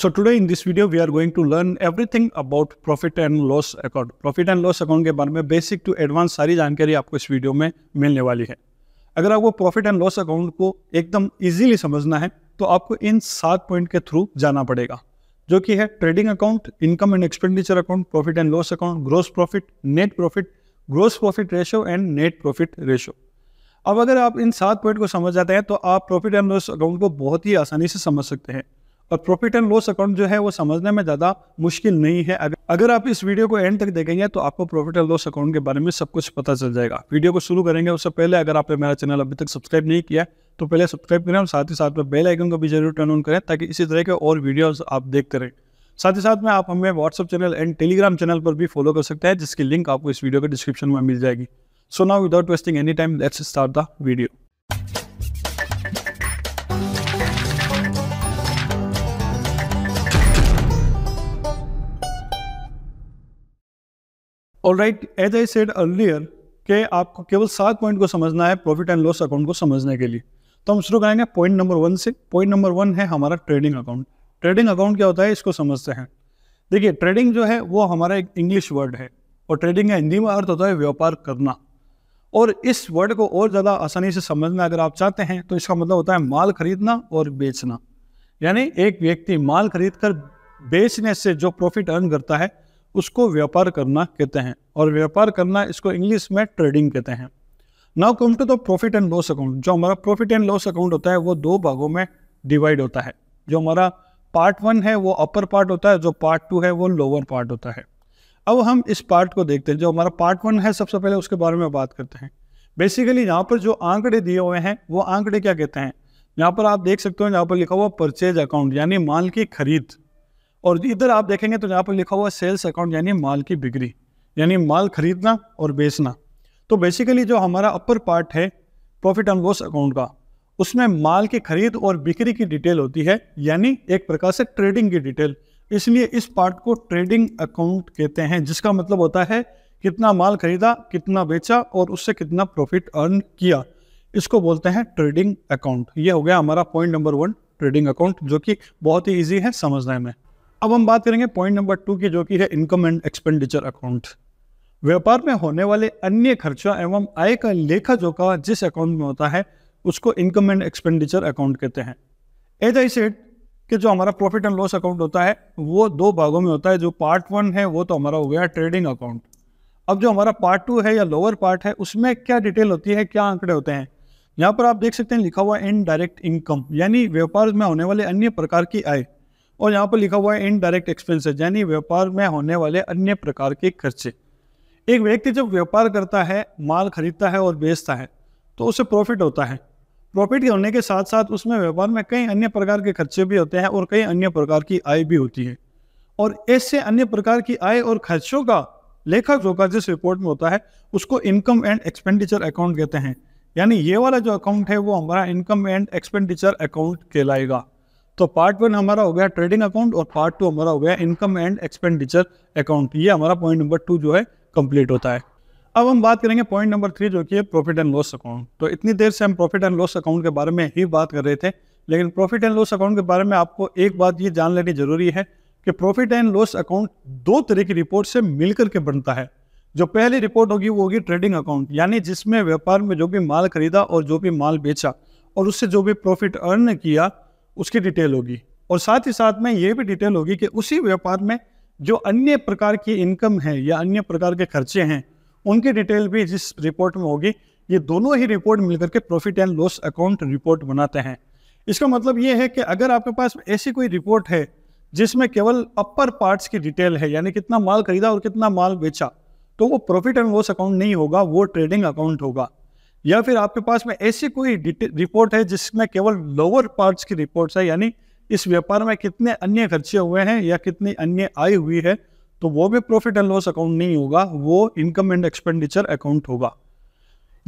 so today in this video we are going to learn everything about profit and loss account profit and loss account के बारे में basic to advance सारी जानकारी आपको इस video में मिलने वाली है अगर आपको प्रॉफिट एंड लॉस अकाउंट को एकदम ईजिली समझना है तो आपको इन सात पॉइंट के थ्रू जाना पड़ेगा जो कि है trading account income and expenditure account profit and loss account gross profit net profit gross profit ratio and net profit ratio अब अगर आप इन सात पॉइंट को समझ जाते हैं तो आप प्रॉफिट एंड लॉस अकाउंट को बहुत ही आसानी से समझ सकते हैं और प्रॉफिट एंड लॉस अकाउंट जो है वो समझने में ज़्यादा मुश्किल नहीं है अगर अगर आप इस वीडियो को एंड तक देखेंगे तो आपको प्रॉफिट एंड लॉस अकाउंट के बारे में सब कुछ पता चल जाएगा वीडियो को शुरू करेंगे उससे पहले अगर आपने मेरा चैनल अभी तक सब्सक्राइब नहीं किया तो पहले सब्सक्राइब करें और साथ ही साथ में बेल आइकन को भी जरूर टर्न ऑन करें ताकि इसी तरह के और वीडियोज़ आप देखते रहें साथ ही साथ में आप हमें WhatsApp channel and Telegram channel पर भी फॉलो कर सकते हैं जिसकी लिंक आपको इस वीडियो के डिस्क्रिप्शन में मिल जाएगी so now without wasting any time let's start the video और right as I said earlier के आपको केवल सात पॉइंट को समझना है प्रॉफिट एंड लॉस अकाउंट को समझने के लिए तो हम शुरू करेंगे पॉइंट नंबर वन से पॉइंट नंबर वन है हमारा ट्रेडिंग अकाउंट ट्रेडिंग अकाउंट क्या होता है इसको समझते हैं देखिए ट्रेडिंग जो है वो हमारा एक इंग्लिश वर्ड है और ट्रेडिंग का हिंदी में अर्थ होता है व्यापार करना और इस वर्ड को और ज़्यादा आसानी से समझना अगर आप चाहते हैं तो इसका मतलब होता है माल खरीदना और बेचना यानी एक व्यक्ति माल खरीद कर बेचने से जो प्रॉफिट अर्न करता है उसको व्यापार करना कहते हैं और व्यापार करना इसको इंग्लिश में ट्रेडिंग कहते हैं now come to the profit and loss account जो हमारा प्रॉफिट एंड लॉस अकाउंट होता है वो दो भागों में डिवाइड होता है जो हमारा पार्ट वन है वो अपर पार्ट होता है जो पार्ट टू है वो लोअर पार्ट होता है अब हम इस पार्ट को देखते हैं जो हमारा पार्ट वन है सबसे पहले उसके बारे में बात करते हैं बेसिकली यहाँ पर जो आंकड़े दिए हुए हैं वो आंकड़े क्या कहते हैं यहाँ पर आप देख सकते हो यहाँ पर लिखा हुआ परचेज अकाउंट यानी माल की खरीद और इधर आप देखेंगे तो यहाँ पर लिखा हुआ सेल्स अकाउंट यानी माल की बिक्री यानी माल खरीदना और बेचना तो बेसिकली जो हमारा अपर पार्ट है प्रॉफिट एंड लॉस अकाउंट का उसमें माल की खरीद और बिक्री की डिटेल होती है यानी एक प्रकार से ट्रेडिंग की डिटेल इसलिए इस पार्ट को ट्रेडिंग अकाउंट कहते हैं जिसका मतलब होता है कितना माल खरीदा कितना बेचा और उससे कितना प्रॉफिट अर्न किया इसको बोलते हैं ट्रेडिंग अकाउंट ये हो गया हमारा point number one trading account जो कि बहुत ही ईजी है समझने में अब हम बात करेंगे पॉइंट नंबर टू की जो कि है इनकम एंड एक्सपेंडिचर अकाउंट व्यापार में होने वाले अन्य खर्चा एवं आय का लेखा जोखा जिस अकाउंट में होता है उसको इनकम एंड एक्सपेंडिचर अकाउंट कहते हैं एज आई सेड कि जो हमारा प्रॉफिट एंड लॉस अकाउंट होता है वो दो भागों में होता है जो पार्ट वन है वो तो हमारा हो गया ट्रेडिंग अकाउंट अब जो हमारा पार्ट टू है या लोअर पार्ट है उसमें क्या डिटेल होती है क्या आंकड़े होते हैं यहाँ पर आप देख सकते हैं लिखा हुआ इनडायरेक्ट इनकम यानी व्यापार में होने वाले अन्य प्रकार की आय और यहाँ पर लिखा हुआ है इनडायरेक्ट एक्सपेंसेस यानी व्यापार में होने वाले अन्य प्रकार के खर्चे एक व्यक्ति जब व्यापार करता है माल खरीदता है और बेचता है तो उसे प्रॉफिट होता है प्रॉफिट के होने के साथ साथ उसमें व्यापार में कई अन्य प्रकार के खर्चे भी होते हैं और कई अन्य प्रकार की आय भी होती है और ऐसे अन्य प्रकार की आय और खर्चों का जो का जिस रिपोर्ट में होता है उसको इनकम एंड एक्सपेंडिचर अकाउंट कहते हैं यानी ये वाला जो अकाउंट है वो हमारा इनकम एंड एक्सपेंडिचर अकाउंट कहलाएगा तो पार्ट वन हमारा हो गया ट्रेडिंग अकाउंट और पार्ट टू हमारा हो गया इनकम एंड एक्सपेंडिचर अकाउंट ये हमारा पॉइंट नंबर टू जो है कंप्लीट होता है अब हम बात करेंगे पॉइंट नंबर थ्री जो कि है प्रॉफिट एंड लॉस अकाउंट तो इतनी देर से हम प्रॉफिट एंड लॉस अकाउंट के बारे में ही बात कर रहे थे लेकिन प्रॉफिट एंड लॉस अकाउंट के बारे में आपको एक बात ये जान लेनी जरूरी है कि प्रॉफिट एंड लॉस अकाउंट दो तरह की रिपोर्ट से मिलकर के बनता है जो पहली रिपोर्ट होगी वो होगी ट्रेडिंग अकाउंट यानी जिसमें व्यापार में जो भी माल खरीदा और जो भी माल बेचा और उससे जो भी प्रॉफिट अर्न किया उसकी डिटेल होगी और साथ ही साथ में ये भी डिटेल होगी कि उसी व्यापार में जो अन्य प्रकार की इनकम है या अन्य प्रकार के खर्चे हैं उनकी डिटेल भी जिस रिपोर्ट में होगी ये दोनों ही रिपोर्ट मिलकर के profit and loss account report बनाते हैं इसका मतलब ये है कि अगर आपके पास ऐसी कोई रिपोर्ट है जिसमें केवल अपर पार्ट्स की डिटेल है यानी कितना माल खरीदा और कितना माल बेचा तो वो प्रॉफिट एंड लॉस अकाउंट नहीं होगा वो ट्रेडिंग अकाउंट होगा या फिर आपके पास में ऐसी कोई रिपोर्ट है जिसमें केवल लोअर पार्ट्स की रिपोर्ट है यानी इस व्यापार में कितने अन्य खर्चे हुए हैं या कितनी अन्य आय हुई है तो वो भी प्रॉफिट एंड लॉस अकाउंट नहीं होगा वो इनकम एंड एक्सपेंडिचर अकाउंट होगा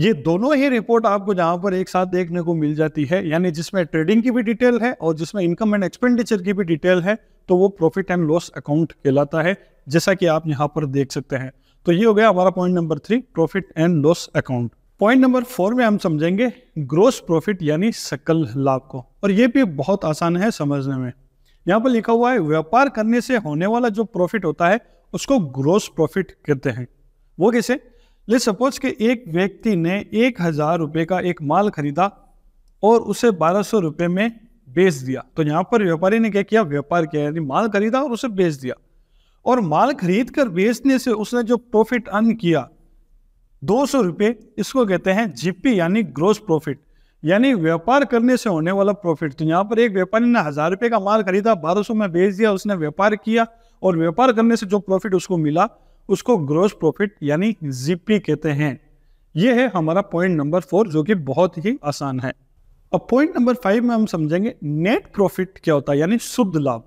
ये दोनों ही रिपोर्ट आपको जहां पर एक साथ देखने को मिल जाती है यानी जिसमें ट्रेडिंग की भी डिटेल है और जिसमें इनकम एंड एक्सपेंडिचर की भी डिटेल है तो वो प्रॉफिट एंड लॉस अकाउंट कहलाता है जैसा कि आप यहाँ पर देख सकते हैं तो ये हो गया हमारा point number three profit and loss account point number four में हम समझेंगे ग्रोस प्रॉफिट यानी सकल लाभ को और ये भी बहुत आसान है समझने में यहाँ पर लिखा हुआ है व्यापार करने से होने वाला जो प्रॉफिट होता है उसको ग्रोस प्रॉफिट कहते हैं वो कैसे ले सपोज कि एक व्यक्ति ने एक हज़ार रुपये का एक माल खरीदा और उसे बारह सौ रुपये में बेच दिया तो यहाँ पर व्यापारी ने क्या किया व्यापार किया यानी माल खरीदा और उसे बेच दिया और माल खरीद कर बेचने से उसने जो प्रॉफिट अर्न किया दो सौ रुपये इसको कहते हैं जीपी यानी ग्रोस प्रॉफिट यानी व्यापार करने से होने वाला प्रॉफिट तो यहाँ पर एक व्यापारी ने हजार रुपये का माल खरीदा बारह सौ में बेच दिया उसने व्यापार किया और व्यापार करने से जो प्रॉफिट उसको मिला उसको ग्रोस प्रॉफिट यानी जीपी कहते हैं ये है हमारा पॉइंट नंबर फोर जो कि बहुत ही आसान है अब पॉइंट नंबर फाइव में हम समझेंगे नेट प्रॉफिट क्या होता है यानी शुद्ध लाभ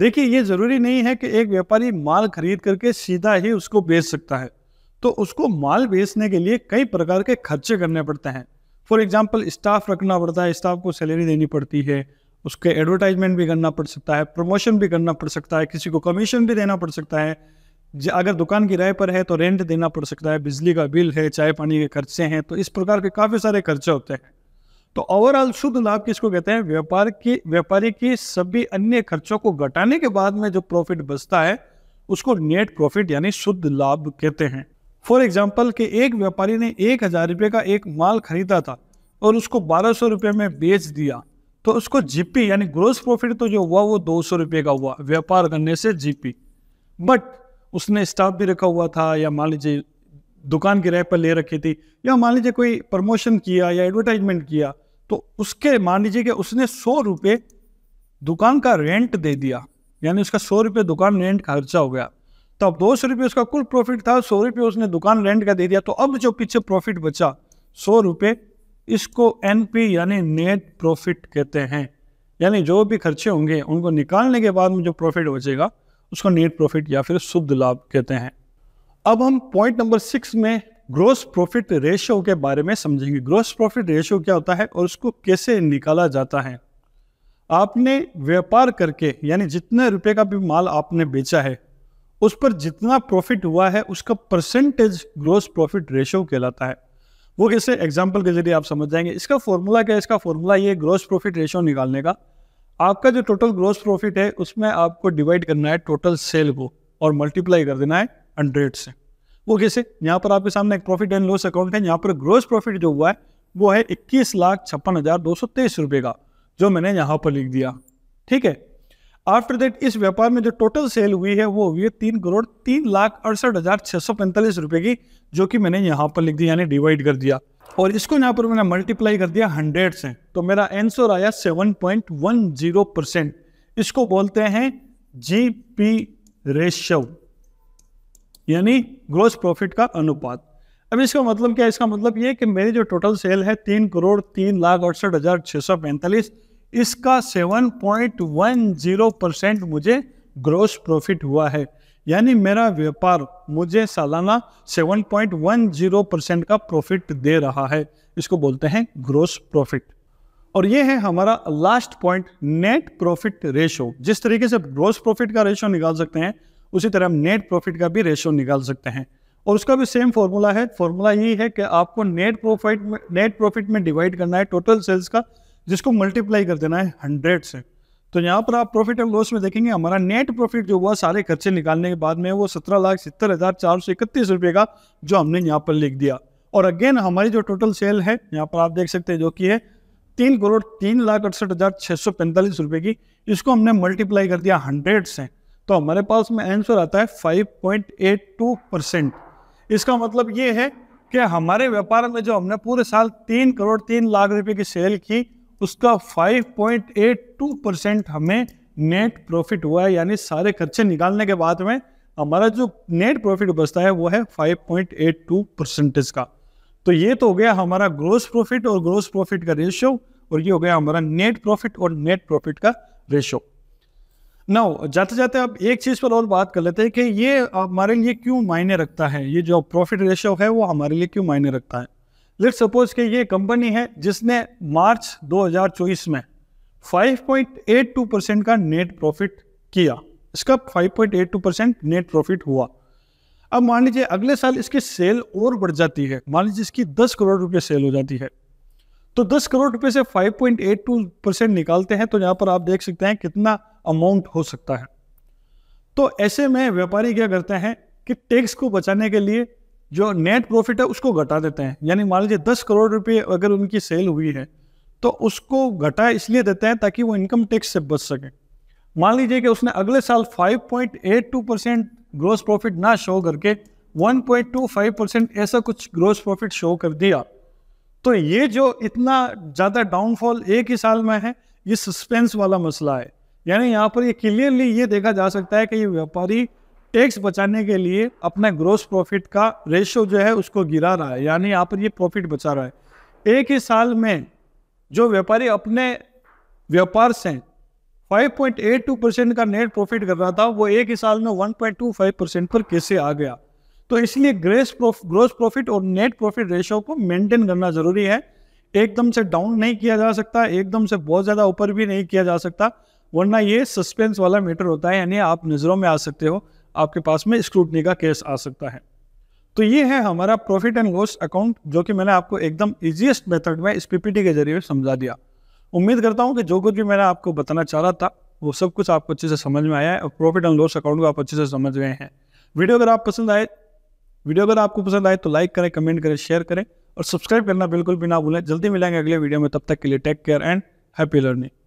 देखिए ये जरूरी नहीं है कि एक व्यापारी माल खरीद करके सीधा ही उसको बेच सकता है तो उसको माल बेचने के लिए कई प्रकार के खर्चे करने पड़ते हैं फॉर एग्जाम्पल स्टाफ रखना पड़ता है स्टाफ को सैलरी देनी पड़ती है उसके एडवर्टाइजमेंट भी करना पड़ सकता है प्रमोशन भी करना पड़ सकता है किसी को कमीशन भी देना पड़ सकता है अगर दुकान किराए पर है तो रेंट देना पड़ सकता है बिजली का बिल है चाय पानी के खर्चे हैं तो इस प्रकार के काफ़ी सारे खर्चे होते हैं तो ओवरऑल शुद्ध लाभ किसको कहते हैं व्यापार की व्यापारी की सभी अन्य खर्चों को घटाने के बाद में जो प्रॉफिट बचता है उसको नेट प्रॉफिट यानी शुद्ध लाभ कहते हैं फॉर एग्जाम्पल कि एक व्यापारी ने एक हज़ार रुपये का एक माल खरीदा था और उसको बारह सौ रुपये में बेच दिया तो उसको जीपी यानी ग्रोस प्रॉफिट तो जो हुआ वो दो सौ रुपये का हुआ व्यापार करने से जीपी बट उसने स्टाफ भी रखा हुआ था या मान लीजिए दुकान किराए पर ले रखी थी या मान लीजिए कोई प्रमोशन किया या एडवर्टाइजमेंट किया तो उसके मान लीजिए कि उसने सौ रुपये दुकान का रेंट दे दिया यानी उसका सौ रुपये दुकान रेंट खर्चा हो गया तो अब दो सौ रुपये उसका कुल प्रॉफिट था सौ रुपये उसने दुकान रेंट का दे दिया तो अब जो पीछे प्रॉफिट बचा सौ रुपये इसको एन यानी नेट प्रॉफिट कहते हैं यानी जो भी खर्चे होंगे उनको निकालने के बाद में जो प्रॉफिट बचेगा उसको नेट प्रॉफिट या फिर शुद्ध लाभ कहते हैं अब हम पॉइंट नंबर सिक्स में ग्रोस प्रॉफिट रेशियो के बारे में समझेंगे ग्रोस प्रॉफिट रेशियो क्या होता है और उसको कैसे निकाला जाता है आपने व्यापार करके यानी जितने रुपए का भी माल आपने बेचा है उस पर जितना प्रॉफिट हुआ है उसका परसेंटेज ग्रोस प्रॉफिट रेशियो कहलाता है वो कैसे एग्जाम्पल के जरिए आप समझ जाएंगे इसका फॉर्मूला क्या है इसका फॉर्मूला ये ग्रोस प्रॉफिट रेशियो निकालने का आपका जो टोटल ग्रोस प्रॉफिट है उसमें आपको डिवाइड करना है टोटल सेल को और मल्टीप्लाई कर देना है हंड्रेड से वो कैसे यहाँ पर आपके सामने एक प्रॉफिट एंड लॉस अकाउंट है यहाँ पर ग्रोस प्रॉफिट जो हुआ है वो है इक्कीस लाख छप्पन हज़ार दो सौ तेईस रुपये का जो मैंने यहाँ पर लिख दिया ठीक है आफ्टर दैट इस व्यापार में जो टोटल सेल हुई है वो हुई है तीन करोड़ तीन लाख अड़सठ हज़ार छह सौ पैंतालीस रुपए की जो कि मैंने यहाँ पर लिख दी यानी डिवाइड कर दिया और इसको यहाँ पर मैंने मल्टीप्लाई कर दिया हंड्रेड से तो मेरा आंसर आया seven point one zero percent इसको बोलते हैं जी पी रेशव यानी ग्रोस प्रॉफिट का अनुपात अब इसका मतलब क्या है इसका मतलब ये कि मेरी जो टोटल सेल है तीन करोड़ तीन लाख अड़सठ हज़ार छह सौ पैंतालीस इसका 7.10 परसेंट मुझे ग्रोस प्रॉफिट हुआ है यानी मेरा व्यापार मुझे सालाना 7.10 परसेंट का प्रॉफिट दे रहा है इसको बोलते हैं ग्रोस प्रॉफिट और ये है हमारा last point net profit ratio जिस तरीके से ग्रोस प्रॉफिट का रेशो निकाल सकते हैं उसी तरह हम नेट प्रॉफिट का भी रेशो निकाल सकते हैं और उसका भी सेम फॉर्मूला है फॉर्मूला यही है कि आपको नेट प्रॉफिट में नेट प्रॉफिट में डिवाइड करना है टोटल सेल्स का जिसको मल्टीप्लाई कर देना है हंड्रेड से तो यहाँ पर आप प्रॉफिट एंड लॉस में देखेंगे हमारा नेट प्रॉफिट जो हुआ सारे खर्चे निकालने के बाद में वो सत्रह लाख सत्तर हज़ार चार सौ इकतीस रुपये का जो हमने यहाँ पर लिख दिया और अगेन हमारी जो टोटल सेल है यहाँ पर आप देख सकते हैं जो कि है तीन करोड़ तीन लाख अड़सठ हज़ार छः सौ पैंतालीस रुपये की इसको हमने मल्टीप्लाई कर दिया हंड्रेड से तो हमारे पास में आंसर आता है five point eight two percent इसका मतलब ये है कि हमारे व्यापार में जो हमने पूरे साल तीन करोड़ तीन लाख रुपये की सेल की उसका 5.82 परसेंट हमें नेट प्रॉफिट हुआ है यानी सारे खर्चे निकालने के बाद में हमारा जो नेट प्रॉफिट बचता है वो है 5.82 परसेंटेज का तो ये तो हो गया हमारा ग्रोस प्रॉफिट और ग्रोस प्रॉफिट का रेशियो और ये हो गया हमारा नेट प्रॉफिट और नेट प्रॉफिट का रेशियो नाउ जाते जाते आप एक चीज़ पर और बात कर लेते हैं कि ये हमारे लिए क्यों मायने रखता है ये जो प्रॉफिट रेशियो है वो हमारे लिए क्यों मायने रखता है लेट सपोज कि ये कंपनी है जिसने मार्च 2024 में 5.82 परसेंट का नेट प्रॉफिट किया इसका 5.82 परसेंट नेट प्रॉफिट हुआ अब मान लीजिए अगले साल इसकी सेल और बढ़ जाती है मान लीजिए इसकी 10 करोड़ रुपए सेल हो जाती है तो 10 करोड़ रुपए से 5.82 परसेंट निकालते हैं तो यहाँ पर आप देख सकते हैं कितना अमाउंट हो सकता है तो ऐसे में व्यापारी क्या करते हैं कि टैक्स को बचाने के लिए जो नेट प्रॉफिट है उसको घटा देते हैं यानी मान लीजिए दस करोड़ रुपये अगर उनकी सेल हुई है तो उसको घटा इसलिए देते हैं ताकि वो इनकम टैक्स से बच सके मान लीजिए कि उसने अगले साल 5.82 परसेंट ग्रोस प्रॉफिट ना शो करके 1.25 परसेंट ऐसा कुछ ग्रोस प्रॉफिट शो कर दिया तो ये जो इतना ज़्यादा डाउनफॉल एक ही साल में है ये सस्पेंस वाला मसला है यानी यहाँ पर ये क्लियरली ये देखा जा सकता है कि ये व्यापारी टैक्स बचाने के लिए अपना ग्रोस प्रॉफिट का रेशो जो है उसको गिरा रहा है यानी यहाँ पर ये प्रॉफिट बचा रहा है एक ही साल में जो व्यापारी अपने व्यापार से 5.82 परसेंट का नेट प्रॉफिट कर रहा था वो एक ही साल में 1.25 परसेंट पर कैसे आ गया तो इसलिए ग्रेस ग्रोस प्रॉफिट और नेट प्रॉफिट रेशो को मेंटेन करना ज़रूरी है एकदम से डाउन नहीं किया जा सकता एकदम से बहुत ज़्यादा ऊपर भी नहीं किया जा सकता वरना ये सस्पेंस वाला मैटर होता है यानी आप नज़रों में आ सकते हो आपके पास में स्क्रूटनी का केस आ सकता है तो ये है हमारा प्रॉफिट एंड लॉस अकाउंट जो कि मैंने आपको एकदम ईजिएस्ट मेथड में इस पीपीटी के जरिए समझा दिया उम्मीद करता हूँ कि जो कुछ भी मैंने आपको बताना चाह रहा था वो सब कुछ आपको अच्छे से समझ में आया है और प्रॉफिट एंड लॉस अकाउंट को आप अच्छे से समझ गए हैं वीडियो अगर आप पसंद आए वीडियो अगर आपको पसंद आए तो लाइक करें कमेंट करें शेयर करें और सब्सक्राइब करना बिल्कुल भी ना भूलें जल्दी मिलेंगे अगले वीडियो में तब तक के लिए take care and happy learning